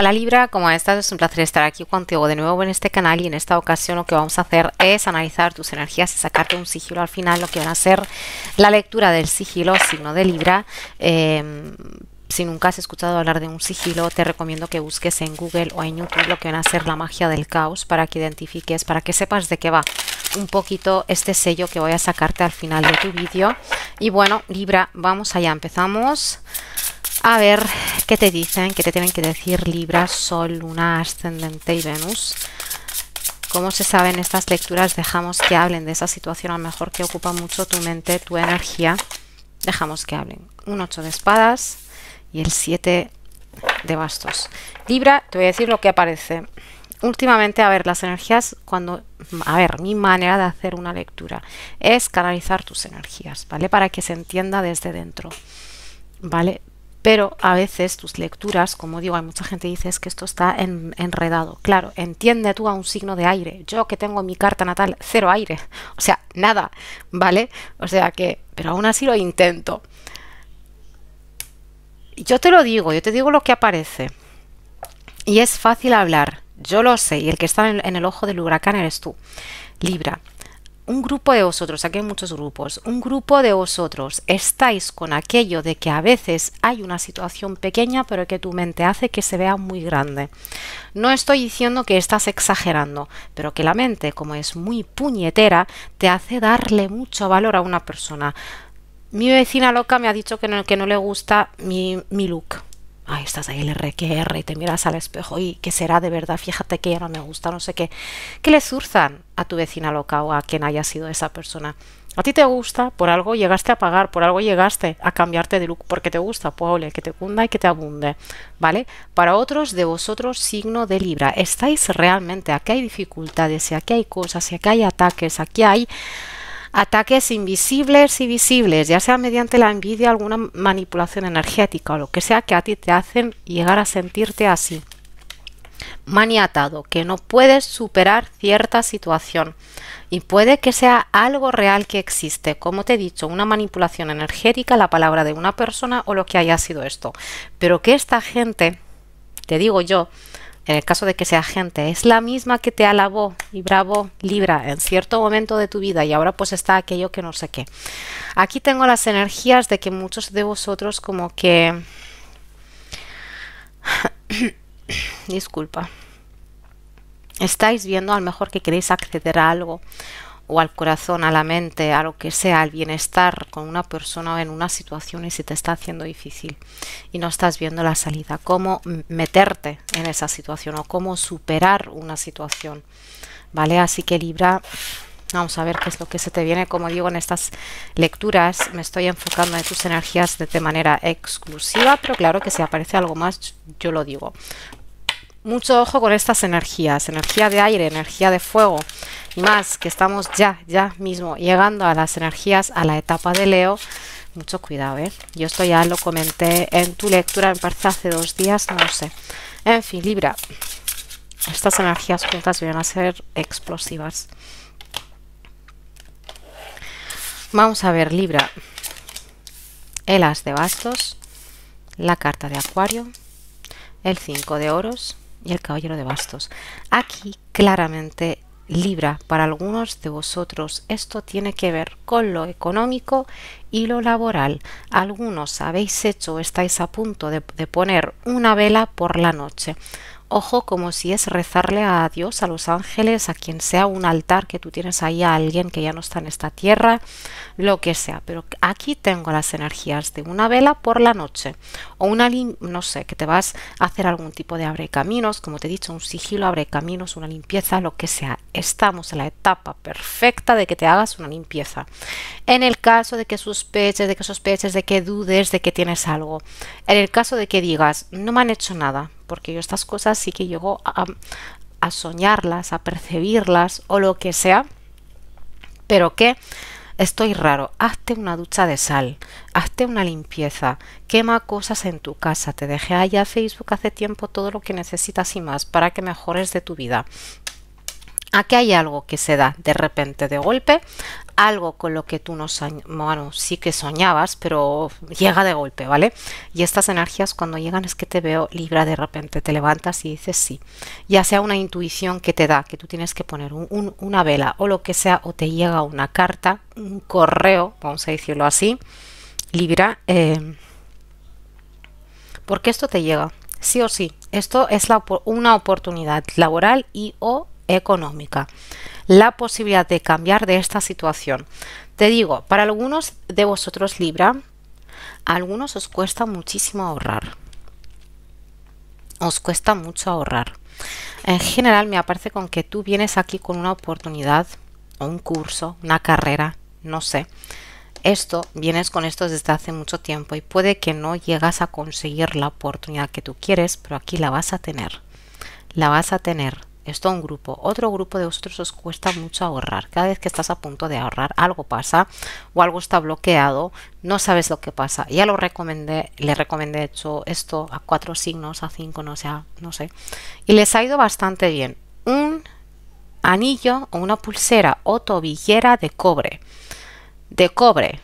Hola Libra, como estado Es un placer estar aquí contigo de nuevo en este canal y en esta ocasión lo que vamos a hacer es analizar tus energías y sacarte un sigilo al final, lo que van a ser la lectura del sigilo, signo de Libra. Em, si nunca has escuchado hablar de un sigilo, te recomiendo que busques en Google o en YouTube lo que van a ser la magia del caos para que identifiques, para que sepas de qué va un poquito este sello que voy a sacarte al final de tu vídeo. Y bueno, Libra, vamos allá, empezamos a ver, ¿qué te dicen? ¿Qué te tienen que decir Libra, Sol, Luna, Ascendente y Venus? ¿Cómo se saben estas lecturas, dejamos que hablen de esa situación a lo mejor que ocupa mucho tu mente, tu energía. Dejamos que hablen. Un 8 de espadas y el 7 de bastos. Libra, te voy a decir lo que aparece. Últimamente, a ver, las energías, cuando... A ver, mi manera de hacer una lectura es canalizar tus energías, ¿vale? Para que se entienda desde dentro, ¿vale? pero a veces tus lecturas, como digo, hay mucha gente que dice que esto está enredado. Claro, entiende tú a un signo de aire. Yo que tengo mi carta natal cero aire, o sea, nada, ¿vale? O sea que, pero aún así lo intento. Yo te lo digo, yo te digo lo que aparece. Y es fácil hablar, yo lo sé, y el que está en el ojo del huracán eres tú, Libra un grupo de vosotros, aquí hay muchos grupos, un grupo de vosotros estáis con aquello de que a veces hay una situación pequeña pero que tu mente hace que se vea muy grande. No estoy diciendo que estás exagerando, pero que la mente, como es muy puñetera, te hace darle mucho valor a una persona. Mi vecina loca me ha dicho que no, que no le gusta mi, mi look ay, estás ahí el RQR y te miras al espejo y que será de verdad, fíjate que ya no me gusta, no sé qué, que le surzan a tu vecina loca o a quien haya sido esa persona. A ti te gusta, por algo llegaste a pagar, por algo llegaste a cambiarte de look, porque te gusta, pobre, pues, que te cunda y que te abunde, ¿vale? Para otros de vosotros, signo de Libra, estáis realmente, aquí hay dificultades, y aquí hay cosas, y aquí hay ataques, aquí hay ataques invisibles y visibles, ya sea mediante la envidia, alguna manipulación energética o lo que sea que a ti te hacen llegar a sentirte así. Maniatado, que no puedes superar cierta situación. Y puede que sea algo real que existe, como te he dicho, una manipulación energética, la palabra de una persona o lo que haya sido esto. Pero que esta gente, te digo yo, en el caso de que sea gente, es la misma que te alabó y bravo Libra en cierto momento de tu vida y ahora pues está aquello que no sé qué. Aquí tengo las energías de que muchos de vosotros como que... Disculpa. Estáis viendo a lo mejor que queréis acceder a algo o al corazón, a la mente, a lo que sea, al bienestar con una persona o en una situación y si te está haciendo difícil y no estás viendo la salida, cómo meterte en esa situación o cómo superar una situación, ¿vale? Así que Libra, vamos a ver qué es lo que se te viene, como digo en estas lecturas, me estoy enfocando en tus energías de manera exclusiva, pero claro que si aparece algo más, yo lo digo mucho ojo con estas energías, energía de aire, energía de fuego, y más que estamos ya, ya mismo llegando a las energías, a la etapa de Leo, mucho cuidado, ¿eh? Yo esto ya lo comenté en tu lectura, me parece hace dos días, no sé. En fin, Libra, estas energías juntas vienen a ser explosivas. Vamos a ver, Libra, el as de bastos, la carta de acuario, el 5 de oros, el caballero de bastos. Aquí claramente Libra, para algunos de vosotros esto tiene que ver con lo económico y lo laboral. Algunos habéis hecho o estáis a punto de, de poner una vela por la noche ojo como si es rezarle a Dios, a los ángeles, a quien sea un altar que tú tienes ahí, a alguien que ya no está en esta tierra, lo que sea. Pero aquí tengo las energías de una vela por la noche o una, no sé, que te vas a hacer algún tipo de abre caminos, como te he dicho, un sigilo abre caminos, una limpieza, lo que sea. Estamos en la etapa perfecta de que te hagas una limpieza. En el caso de que sospeches, de que sospeches, de que dudes, de que tienes algo. En el caso de que digas, no me han hecho nada, porque yo estas cosas sí que llego a, soñarlas, a percibirlas o lo que sea, pero que estoy raro, hazte una ducha de sal, hazte una limpieza, quema cosas en tu casa, te dejé allá Facebook hace tiempo todo lo que necesitas y más para que mejores de tu vida. Aquí hay algo que se da de repente, de golpe, algo con lo que tú no, bueno, sí que soñabas, pero llega de golpe, ¿vale? Y estas energías cuando llegan es que te veo libra de repente, te levantas y dices sí, ya sea una intuición que te da, que tú tienes que poner una vela o lo que sea, o te llega una carta, un correo, vamos a decirlo así, libra, em, porque esto te llega, sí o sí, esto es la, una oportunidad laboral y o económica. La posibilidad de cambiar de esta situación. Te digo, para algunos de vosotros Libra, a algunos os cuesta muchísimo ahorrar. Os cuesta mucho ahorrar. En general me aparece con que tú vienes aquí con una oportunidad, o un curso, una carrera, no sé. Esto, vienes con esto desde hace mucho tiempo y puede que no llegas a conseguir la oportunidad que tú quieres, pero aquí la vas a tener. La vas a tener. Esto un grupo. Otro grupo de vosotros os cuesta mucho ahorrar. Cada vez que estás a punto de ahorrar, algo pasa o algo está bloqueado, no sabes lo que pasa. Ya lo recomendé, le recomendé hecho esto a cuatro signos, a cinco, no sé, no sé. Y les ha ido bastante bien. Un anillo o una pulsera o tobillera de cobre. De cobre.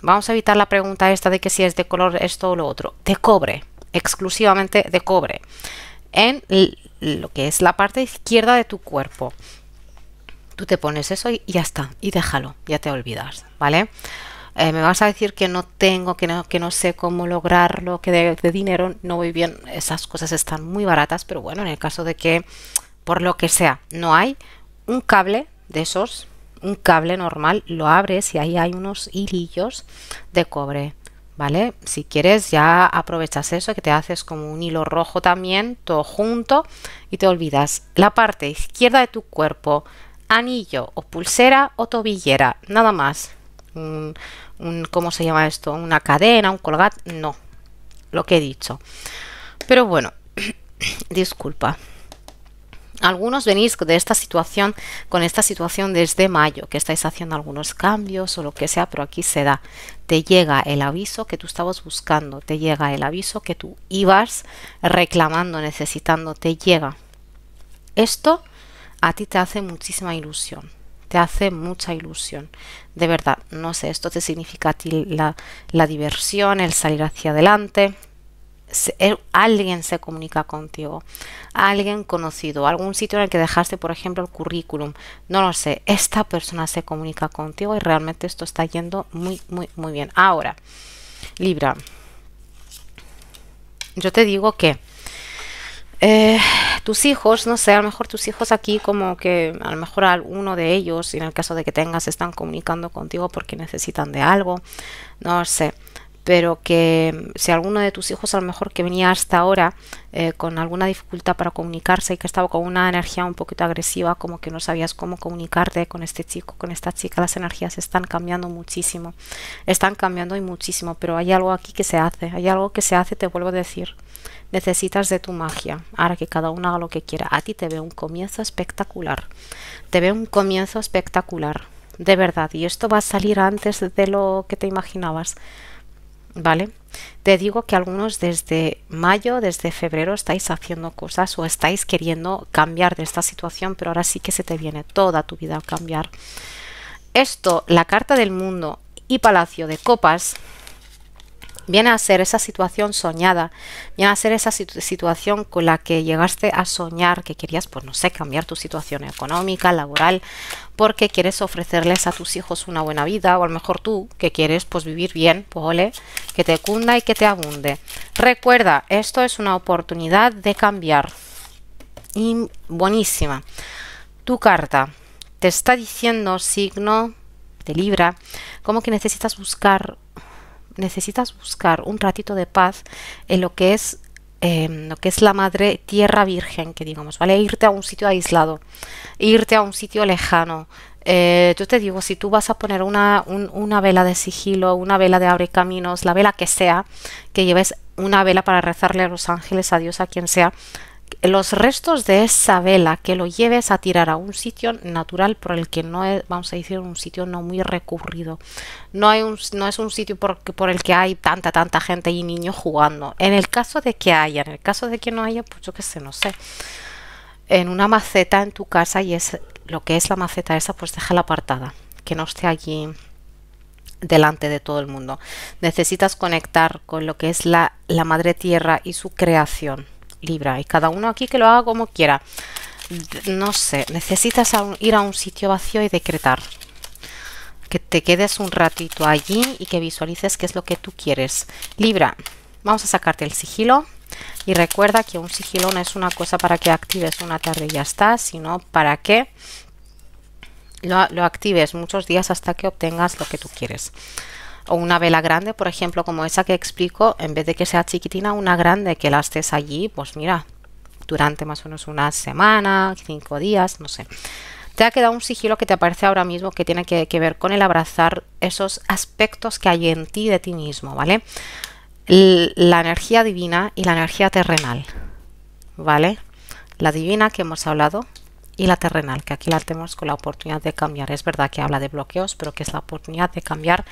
Vamos a evitar la pregunta esta de que si es de color esto o lo otro. De cobre. Exclusivamente de cobre en lo que es la parte izquierda de tu cuerpo. Tú te pones eso y ya está, y déjalo, ya te olvidas, ¿vale? Eh, me vas a decir que no tengo, que no, que no sé cómo lograrlo, que de, de, dinero no voy bien. Esas cosas están muy baratas, pero bueno, en el caso de que, por lo que sea, no hay un cable de esos, un cable normal, lo abres y ahí hay unos hilillos de cobre. ¿vale? Si quieres ya aprovechas eso, que te haces como un hilo rojo también, todo junto, y te olvidas la parte izquierda de tu cuerpo, anillo o pulsera o tobillera, nada más. Un, ¿Cómo se llama esto? Una cadena, un colgat, no, lo que he dicho. Pero bueno, disculpa. Algunos venís de esta situación, con esta situación desde mayo, que estáis haciendo algunos cambios o lo que sea, pero aquí se da. Te llega el aviso que tú estabas buscando, te llega el aviso que tú ibas reclamando, necesitando, te llega. Esto a ti te hace muchísima ilusión, te hace mucha ilusión. De verdad, no sé, esto te significa a ti la, la diversión, el salir hacia adelante, eh, alguien se comunica contigo, alguien conocido, algún sitio en el que dejaste, por ejemplo, el currículum, no lo sé, esta persona se comunica contigo y realmente esto está yendo muy, muy, muy bien. Ahora, Libra, yo te digo que eh, tus hijos, no sé, a lo mejor tus hijos aquí como que a lo mejor alguno de ellos, en el caso de que tengas, están comunicando contigo porque necesitan de algo, no sé pero que mm, si alguno de tus hijos a lo mejor que venía hasta ahora eh, con alguna dificultad para comunicarse y que estaba con una energía un poquito agresiva, como que no sabías cómo comunicarte con este chico, con esta chica, las energías están cambiando muchísimo, están cambiando y muchísimo, pero hay algo aquí que se hace, hay algo que se hace, te vuelvo a decir, necesitas de tu magia, ahora que cada uno haga lo que quiera, a ti te ve un comienzo espectacular, te ve un comienzo espectacular, de verdad, y esto va a salir antes de lo que te imaginabas. ¿vale? Te digo que algunos desde mayo, desde febrero estáis haciendo cosas o estáis queriendo cambiar de esta situación, pero ahora sí que se te viene toda tu vida a cambiar. Esto, la carta del mundo y palacio de copas, viene a ser esa situación soñada, viene a ser esa situación con la que llegaste a soñar que querías, pues no sé, cambiar tu situación económica, laboral, porque quieres ofrecerles a tus hijos una buena vida, o a lo mejor tú, que quieres pues vivir bien, pues que te cunda y que te abunde. Recuerda, esto es una oportunidad de cambiar. Y buenísima. Tu carta te está diciendo, signo de Libra, como que necesitas buscar necesitas buscar un ratito de paz en lo que es em, lo que es la madre tierra virgen, que digamos, ¿vale? Irte a un sitio aislado, irte a un sitio lejano. Eh, yo te digo, si tú vas a poner una, una vela de sigilo, una vela de abre caminos, la vela que sea, que lleves una vela para rezarle a los ángeles, a Dios, a quien sea, los restos de esa vela que lo lleves a tirar a un sitio natural por el que no es, vamos a decir, un sitio no muy recurrido. No, hay un, no es un sitio por, el que hay tanta, tanta gente y niños jugando. En el caso de que haya, en el caso de que no haya, pues yo qué sé, no sé. En una maceta en tu casa y es lo que es la maceta esa, pues déjala apartada, que no esté allí delante de todo el mundo. Necesitas conectar con lo que es la madre tierra y su creación Libra, Y cada uno aquí que lo haga como quiera. No sé, necesitas ir a un sitio vacío y decretar. Que te quedes un ratito allí y que visualices qué es lo que tú quieres. Libra, vamos a sacarte el sigilo. Y recuerda que un sigilo no es una cosa para que actives una tarde y ya está, sino para que lo actives muchos días hasta que obtengas lo que tú quieres o una vela grande, por ejemplo, como esa que explico, en vez de que sea chiquitina, una grande que la estés allí, pues mira, durante más o menos una semana, cinco días, no sé. Te ha quedado un sigilo que te aparece ahora mismo que tiene que, ver con el abrazar esos aspectos que hay en ti de ti mismo, ¿vale? la energía divina y la energía terrenal, ¿vale? La divina que hemos hablado, y la terrenal, que aquí la tenemos con la oportunidad de cambiar. Es verdad que habla de bloqueos, pero que es la oportunidad de cambiar,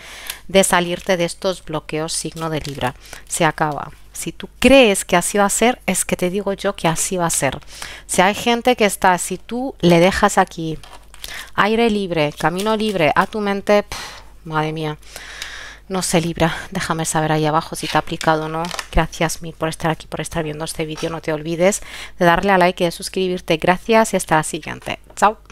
de salirte de estos bloqueos signo de Libra. Se acaba. Si tú crees que así va a ser, es que te digo yo que así va a ser. Si hay gente que está, si tú le dejas aquí aire libre, camino libre a tu mente, madre mía, no se libra. Déjame saber ahí abajo si te ha aplicado o no. Gracias mil por estar aquí, por estar viendo este vídeo. No te olvides de darle a like y de suscribirte. Gracias y hasta la siguiente. Chao.